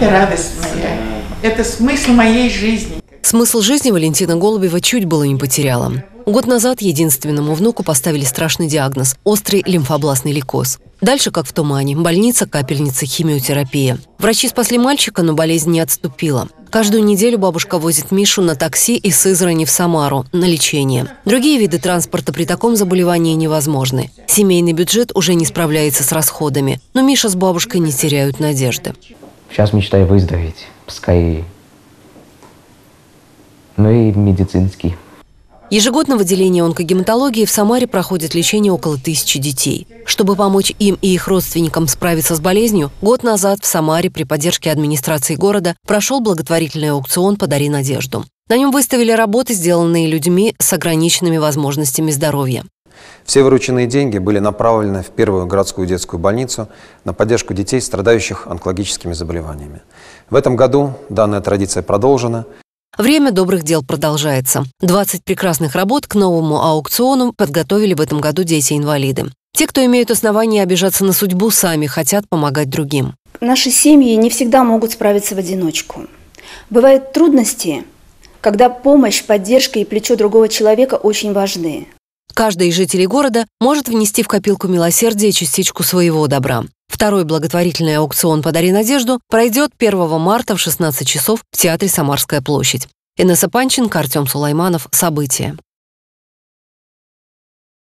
это радость моя, это смысл моей жизни. Смысл жизни Валентина Голубева чуть было не потеряла. Год назад единственному внуку поставили страшный диагноз – острый лимфобластный лейкоз. Дальше, как в тумане, больница, капельница, химиотерапия. Врачи спасли мальчика, но болезнь не отступила. Каждую неделю бабушка возит Мишу на такси из Сызрани в Самару на лечение. Другие виды транспорта при таком заболевании невозможны. Семейный бюджет уже не справляется с расходами, но Миша с бабушкой не теряют надежды. Сейчас мечтаю выздороветь, пускай, Ну и медицинский. Ежегодно в отделении онкогематологии в Самаре проходит лечение около тысячи детей. Чтобы помочь им и их родственникам справиться с болезнью, год назад в Самаре при поддержке администрации города прошел благотворительный аукцион «Подари надежду». На нем выставили работы, сделанные людьми с ограниченными возможностями здоровья. Все вырученные деньги были направлены в первую городскую детскую больницу на поддержку детей, страдающих онкологическими заболеваниями. В этом году данная традиция продолжена. Время добрых дел продолжается. 20 прекрасных работ к новому аукциону подготовили в этом году дети-инвалиды. Те, кто имеют основания обижаться на судьбу, сами хотят помогать другим. Наши семьи не всегда могут справиться в одиночку. Бывают трудности, когда помощь, поддержка и плечо другого человека очень важны. Каждый из жителей города может внести в копилку милосердия частичку своего добра. Второй благотворительный аукцион «Подари надежду» пройдет 1 марта в 16 часов в Театре «Самарская площадь». Инесса Панченко, Артем Сулайманов. События.